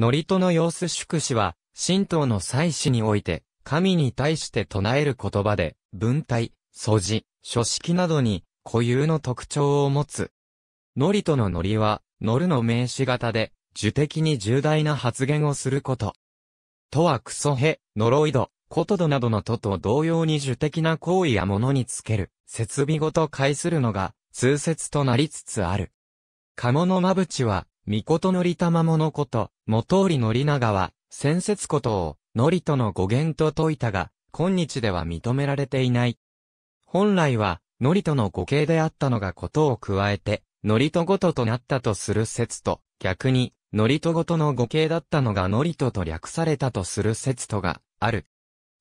祝詞の様子宿詞は、神道の祭祀において、神に対して唱える言葉で、文体、素字、書式などに固有の特徴を持つ。祝詞の祝は、乗るの名詞型で、樹的に重大な発言をすること。とはクソヘ、呪いド、コトドなどのとと同様に樹的な行為やものにつける、設備ごと介するのが、通説となりつつある。カノのブチは、御ことのりたまものこと、元りのり長は、先説ことを、のりとの語源と説いたが、今日では認められていない。本来は、のりとの語形であったのがことを加えて、のりとごととなったとする説と、逆に、のりとごとの語形だったのがのりとと略されたとする説とがある。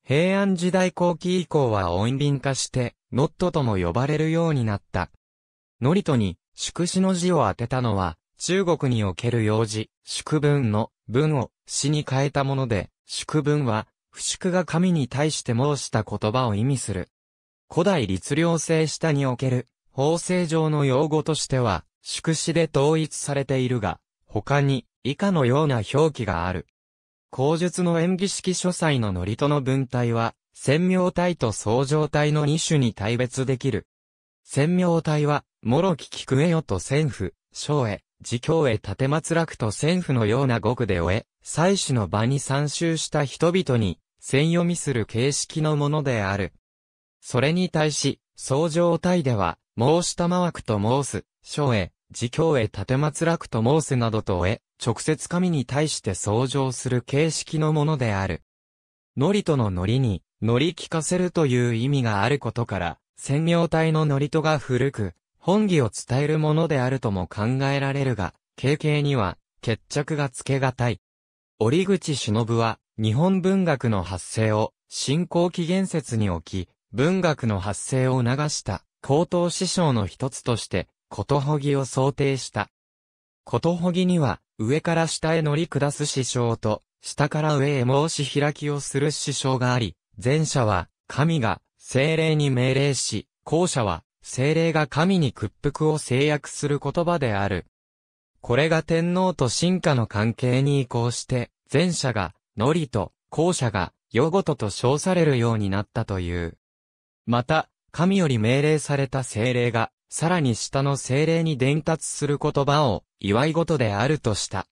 平安時代後期以降は音便化して、ノっととも呼ばれるようになった。のりとに、宿死の字を当てたのは、中国における用事、祝文の文を詩に変えたもので、祝文は、不祝が神に対して申した言葉を意味する。古代律令制下における、法制上の用語としては、祝詞で統一されているが、他に、以下のような表記がある。口述の演技式書斎の祝詞の文体は、専名体と相状体の2種に対別できる。専名体は、もろき菊えよと仙府、章へ、自教へ立松楽と戦府のような語句で終え、祭祀の場に参集した人々に、専読みする形式のものである。それに対し、創上体では、申したまわくと申す、書へ、自教へ立松楽と申すなどと終え、直接神に対して創上する形式のものである。ノリとのノリに、乗り聞かせるという意味があることから、専業体のノリとが古く、本義を伝えるものであるとも考えられるが、経験には決着がつけがたい。折口忍は、日本文学の発生を、新興起源説に置き、文学の発生を促した、高等師匠の一つとして、ことほぎを想定した。ことほぎには、上から下へ乗り下す師匠と、下から上へ申し開きをする師匠があり、前者は、神が、精霊に命令し、後者は、精霊が神に屈服を制約する言葉である。これが天皇と神化の関係に移行して、前者が、のりと、後者が、よごとと称されるようになったという。また、神より命令された精霊が、さらに下の精霊に伝達する言葉を、祝い事であるとした。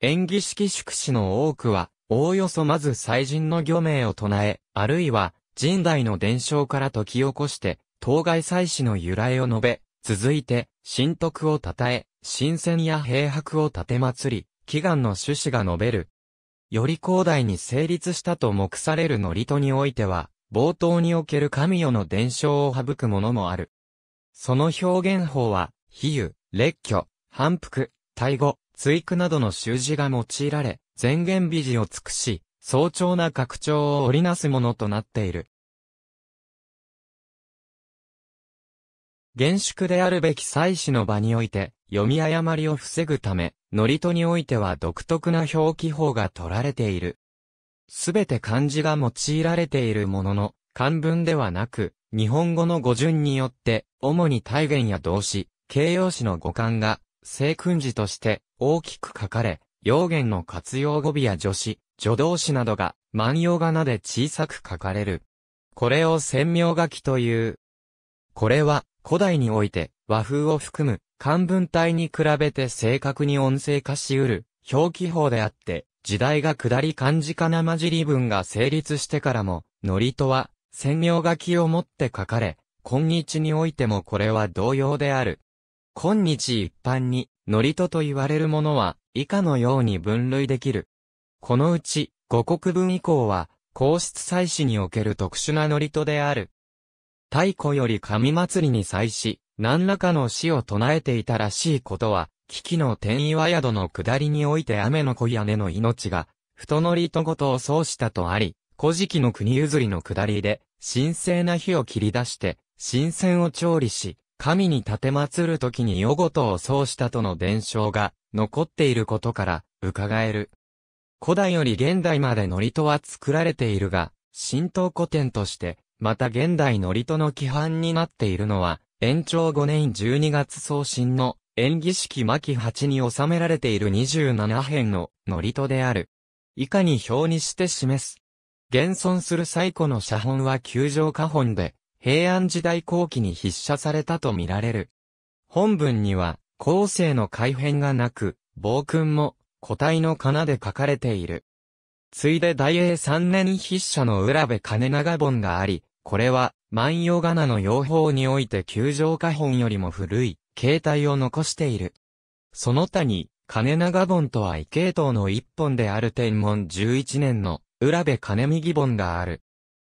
演技式祝詞の多くは、おおよそまず祭神の御名を唱え、あるいは、神代の伝承から解き起こして、当該祭祀の由来を述べ、続いて、神徳を称え、神仙や平白を立て祭り、祈願の趣旨が述べる。より広大に成立したと目されるのリトにおいては、冒頭における神代の伝承を省くものもある。その表現法は、比喩、列挙、反復、対語、追句などの習字が用いられ、前言美字を尽くし、早朝な拡張を織りなすものとなっている。厳粛であるべき祭祀の場において、読み誤りを防ぐため、ノリトにおいては独特な表記法が取られている。すべて漢字が用いられているものの、漢文ではなく、日本語の語順によって、主に体言や動詞、形容詞の語感が、正訓字として大きく書かれ、用言の活用語尾や助詞、助動詞などが、万葉仮名で小さく書かれる。これを専名書きという。これは、古代において和風を含む漢文体に比べて正確に音声化し得る表記法であって、時代が下り漢字かじり文が成立してからも、ノリとは、専用書きを持って書かれ、今日においてもこれは同様である。今日一般に、ノリとと言われるものは、以下のように分類できる。このうち、五国文以降は、皇室祭祀における特殊なノリとである。太古より神祭りに際し、何らかの死を唱えていたらしいことは、危機の天岩宿の下りにおいて雨の子屋根の命が、太のりとごとを奏したとあり、古事記の国譲りの下りで、神聖な火を切り出して、神仙を調理し、神に建て祭る時に夜ごとを奏したとの伝承が残っていることから伺える。古代より現代までのりとは作られているが、神道古典としてまた現代のリトの規範になっているのは、延長5年12月送信の演技式巻8に収められている27編ののリトである。以下に表にして示す。現存する最古の写本は九条下本で、平安時代後期に筆写されたとみられる。本文には、後世の改変がなく、暴君も、個体の仮名で書かれている。ついで大英3年筆者の浦部金長本があり、これは、万葉仮名の用法において球状下本よりも古い、形態を残している。その他に、金長本とは異系統の一本である天文11年の浦部金右本がある。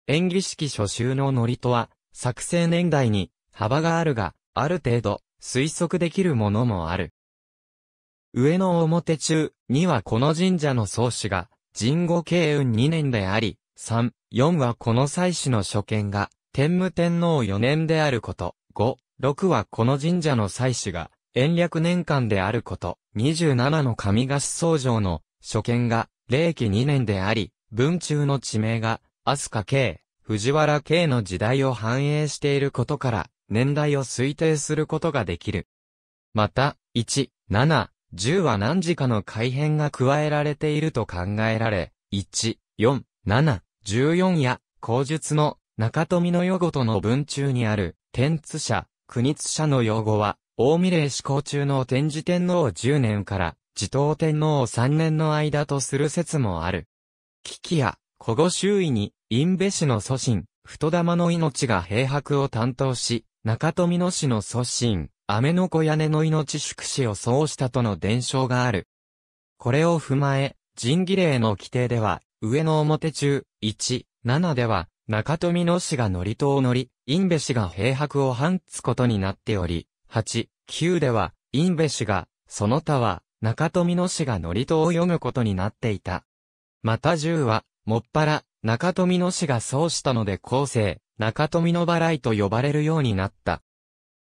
演技式初秋のノリとは、作成年代に幅があるが、ある程度推測できるものもある。上の表中にはこの神社の創始が神護慶運2年であり、3、4はこの祭祀の所見が、天武天皇4年であること、5、6はこの神社の祭祀が、延暦年間であること、27の神菓子僧城の、所見が、霊紀2年であり、文中の地名が、飛鳥慶、藤原慶の時代を反映していることから、年代を推定することができる。また、1、7、10は何時かの改変が加えられていると考えられ、1、4、7、14や、口述の中富の用語との文中にある、天津社、国津社の用語は、大見礼思考中の天智天皇10年から、地頭天皇3年の間とする説もある。危機や、古語周囲に、陰部氏の祖神、太玉の命が平白を担当し、中富の氏の祖神、雨の子屋根の命祝死をそうしたとの伝承がある。これを踏まえ、人儀礼の規定では、上の表中、1、7では、中富野氏が祝詞を乗り、因部氏が平白を反つことになっており、8、9では、因部氏が、その他は、中富野氏が祝詞を読むことになっていた。また10は、もっぱら、中富野氏がそうしたので後世、中富野払いと呼ばれるようになった。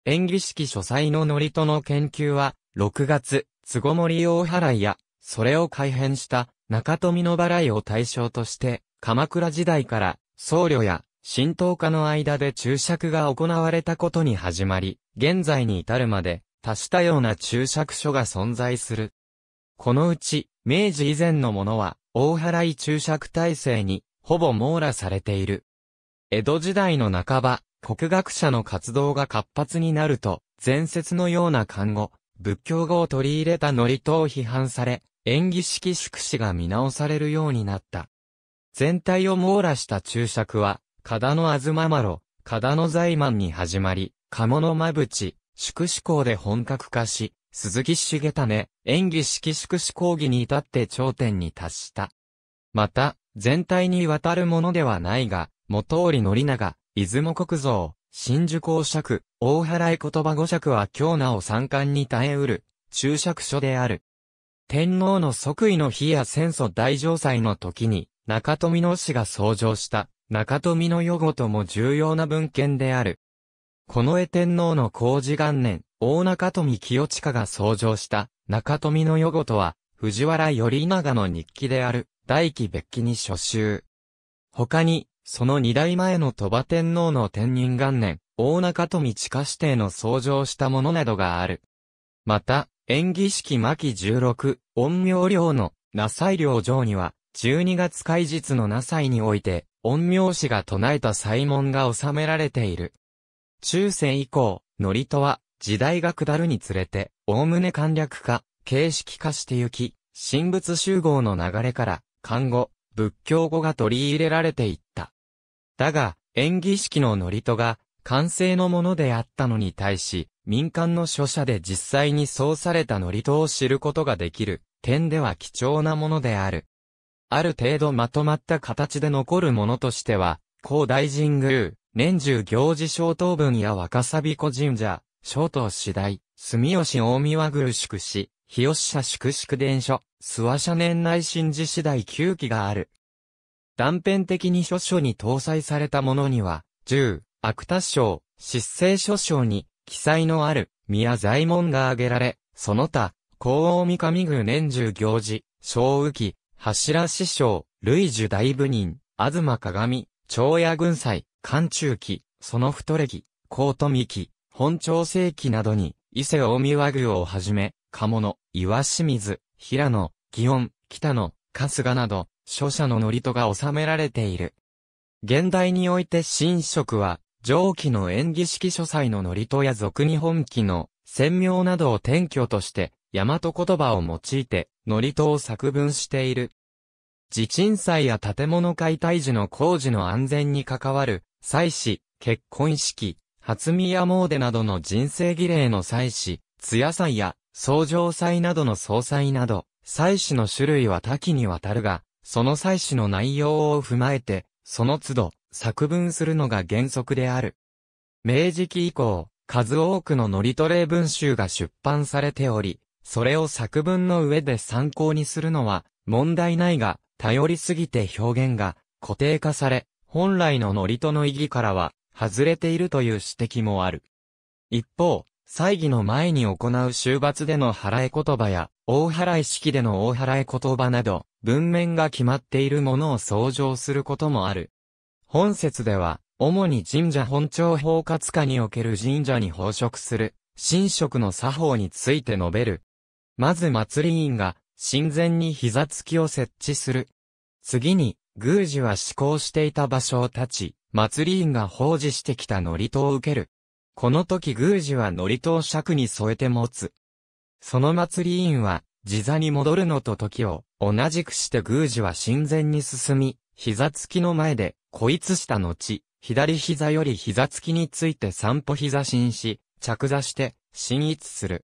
演技式書斎のノリトの研究は、6月、つ森大払いや、それを改変した中富の払いを対象として、鎌倉時代から僧侶や神道家の間で注釈が行われたことに始まり、現在に至るまで多種多様な注釈書が存在する。このうち、明治以前のものは、大払い注釈体制に、ほぼ網羅されている。江戸時代の半ば、国学者の活動が活発になると、前説のような漢語、仏教語を取り入れたノリと批判され、演技式宿詞が見直されるようになった。全体を網羅した注釈は、加田のロ、カダ加田のマ満に始まり、鴨のブチ。宿詞校で本格化し、鈴木茂種、演技式宿詞講義に至って頂点に達した。また、全体にわたるものではないが、元織宣長、出雲国造、真珠公爵、大払い言葉語尺は京なお三冠に耐えうる、注釈書である。天皇の即位の日や戦祖大城祭の時に、中富の氏が創造した、中富の予後とも重要な文献である。この絵天皇の工事元年、大中富清親が創造した、中富の予後とは、藤原頼長の日記である、大記別記に書集。他に、その二代前の鳥羽天皇の天人元年、大中富地下指定の創上したものなどがある。また、演技式巻十六、陰陽寮の、那い領上には、12月開日の那いにおいて、陰陽師が唱えた祭文が収められている。中世以降、祝とは、時代が下るにつれて、おおむね簡略化、形式化してゆき、神仏集合の流れから、看護、仏教語が取り入れられていった。だが、演技式のノリトが完成のものであったのに対し、民間の書写で実際にそうされたノリトを知ることができる点では貴重なものである。ある程度まとまった形で残るものとしては、高大神宮、年中行事小等文や若び子神社、小東次第、住吉大宮宮くし、日吉社宿宿伝書、諏訪社年内新寺次第9期がある。断片的に諸書に搭載されたものには、十、悪芥田賞、失政書賞に、記載のある、宮左衛門が挙げられ、その他、高近三上宮年中行事、小雨期、柱師匠、類樹大部人、東鏡、長野軍祭、寒中期、その太れ木、高富期、本朝世紀などに、伊勢大見和牛をはじめ、鴨の、岩清水、平野、祇園、北野、春日など、諸者の祝詞が収められている。現代において新職は、上記の演技式書斎の祝詞や俗日本記の、鮮名などを転居として、大和言葉を用いて、祝詞を作文している。地鎮祭や建物解体時の工事の安全に関わる、祭祀、結婚式、初宮詣などの人生儀礼の祭祀、津祭や、創上祭などの総祭など、祭祀の種類は多岐にわたるが、その祭祀の内容を踏まえて、その都度、作文するのが原則である。明治期以降、数多くのノリトレ文集が出版されており、それを作文の上で参考にするのは問題ないが、頼りすぎて表現が固定化され、本来のノリトの意義からは外れているという指摘もある。一方、祭儀の前に行う終罰での払い言葉や、大払い式での大払い言葉など、文面が決まっているものを創上することもある。本説では、主に神社本庁包括下における神社に奉職する、神職の作法について述べる。まず祭り員が、神前に膝付きを設置する。次に、宮司は施行していた場所を立ち、祭り員が奉仕してきた祝詞を受ける。この時宮司は祝詞を尺に添えて持つ。その祭り員は、地座に戻るのと時を、同じくして宮司は神前に進み、膝つきの前で、こいつした後、左膝より膝つきについて散歩膝伸し、着座して、伸逸する。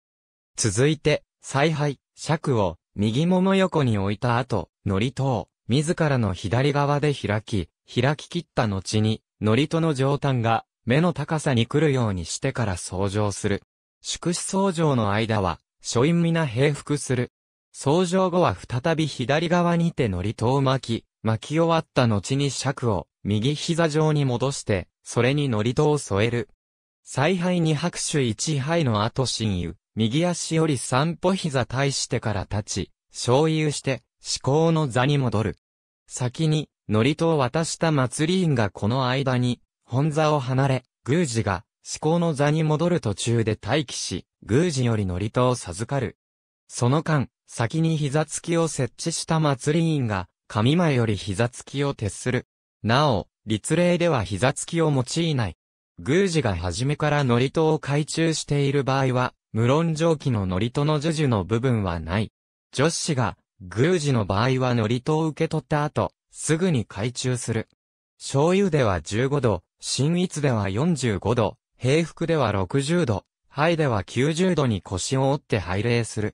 続いて、采配、尺を、右もも横に置いた後、祝詞を、自らの左側で開き、開き切った後に、リトの上端が、目の高さに来るようにしてから掃除する。縮死相乗の間は、書院皆平伏する。掃除後は再び左側にてリトを巻き、巻き終わった後に尺を、右膝上に戻して、それにリトを添える。再配に拍手一杯の後親友、右足より三歩膝対してから立ち、小遊して、思考の座に戻る。先に、祝詞を渡した祭り員がこの間に、本座を離れ、宮司が、至高の座に戻る途中で待機し、宮司より祝詞を授かる。その間、先に膝つきを設置した祭り員が、神前より膝つきを徹する。なお、律令では膝つきを用いない。宮司が初めから祝詞を懐中している場合は、無論上記の祝詞の授受の部分はない。女子が宮司の場合はりとを受け取った後、すぐに懐中する。醤油では15度、新逸では45度、平服では60度、灰では90度に腰を折って拝礼する。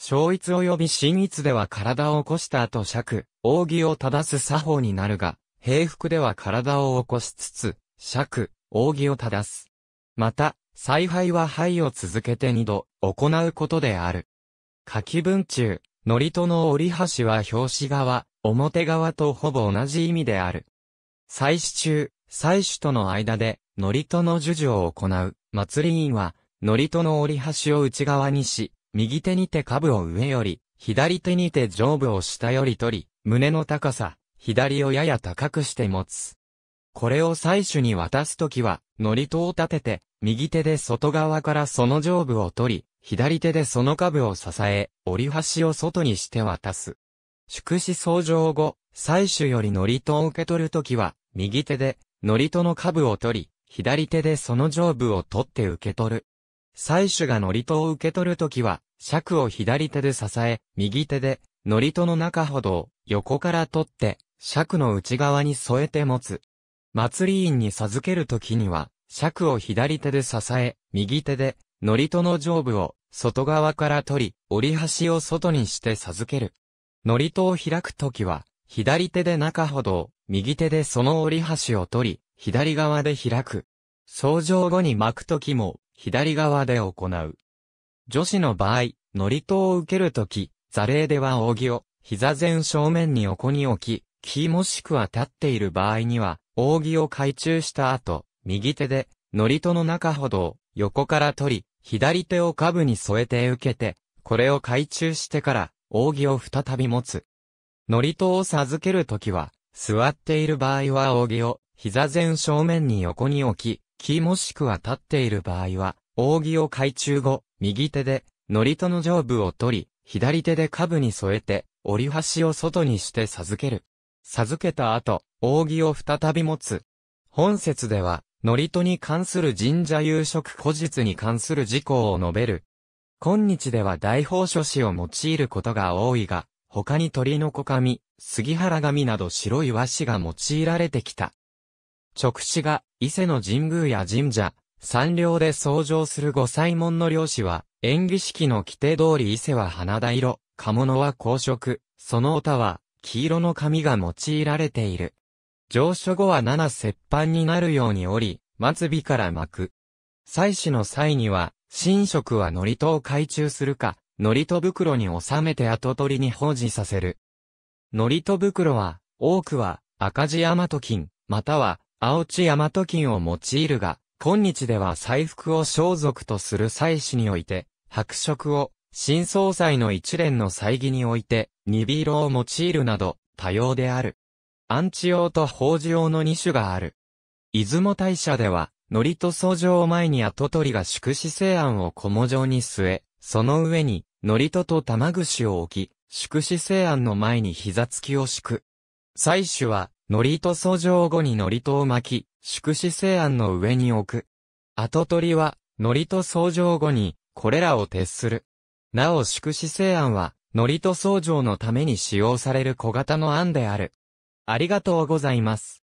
小逸及び新逸では体を起こした後尺、扇を正す作法になるが、平服では体を起こしつつ、尺、扇を正す。また、采配は灰を続けて二度、行うことである。書き文中、のりとの折り端は表紙側、表側とほぼ同じ意味である。祭祀中、祭祀との間で、のりとの授受を行う、祭り員は、のりとの折り端を内側にし、右手にて下部を上より、左手にて上部を下より取り、胸の高さ、左をやや高くして持つ。これを祭祀に渡すときは、のりとを立てて、右手で外側からその上部を取り、左手でその下部を支え、折り端を外にして渡す。祝死相乗後、採取よりのりとを受け取るときは、右手で、祝詞の下部を取り、左手でその上部を取って受け取る。採取が祝詞を受け取るときは、尺を左手で支え、右手で、祝詞の中ほどを横から取って、尺の内側に添えて持つ。祭り員に授けるときには、尺を左手で支え、右手で、糊との上部を外側から取り、折り端を外にして授ける。糊とを開くときは、左手で中ほどを、右手でその折り端を取り、左側で開く。相乗後に巻くときも、左側で行う。女子の場合、糊とを受けるとき、座礼では扇を、膝前正面に横に置き、木もしくは立っている場合には、扇を懐中した後、右手で、のりとの中ほどを横から取り、左手を下部に添えて受けて、これを回中してから、扇を再び持つ。のりとを授けるときは、座っている場合は扇を、膝前正面に横に置き、木もしくは立っている場合は、扇を回中後、右手で、のりとの上部を取り、左手で下部に添えて、折り端を外にして授ける。授けた後、扇を再び持つ。本説では、祝詞に関する神社夕食古日に関する事項を述べる。今日では大宝書士を用いることが多いが、他に鳥の子紙、杉原紙など白い和紙が用いられてきた。直視が伊勢の神宮や神社、山稜で創上する五祭門の漁師は、演技式の規定通り伊勢は花田色、鴨物は紅色、その他は黄色の紙が用いられている。上書後は七折半になるように折り、末尾から巻く。祭祀の際には、神職は祝詞を懐中するか、祝詞袋に収めて後取りに保持させる。祝詞袋は、多くは、赤字大和金、または、青地大和金を用いるが、今日では財布を装束とする祭祀において、白色を、新総祭の一連の祭儀において、二ビ色を用いるなど、多様である。アンチ用と法事用の2種がある。出雲大社では、糊と相乗を前に跡取りが宿死生案を小文状に据え、その上に、糊とと玉串を置き、宿死生案の前に膝つきを敷く。祭主は、糊と相乗後に糊とを巻き、宿死生案の上に置く。跡取りは、糊と相乗後に、これらを徹する。なお宿死生案は、糊と相乗のために使用される小型の案である。ありがとうございます。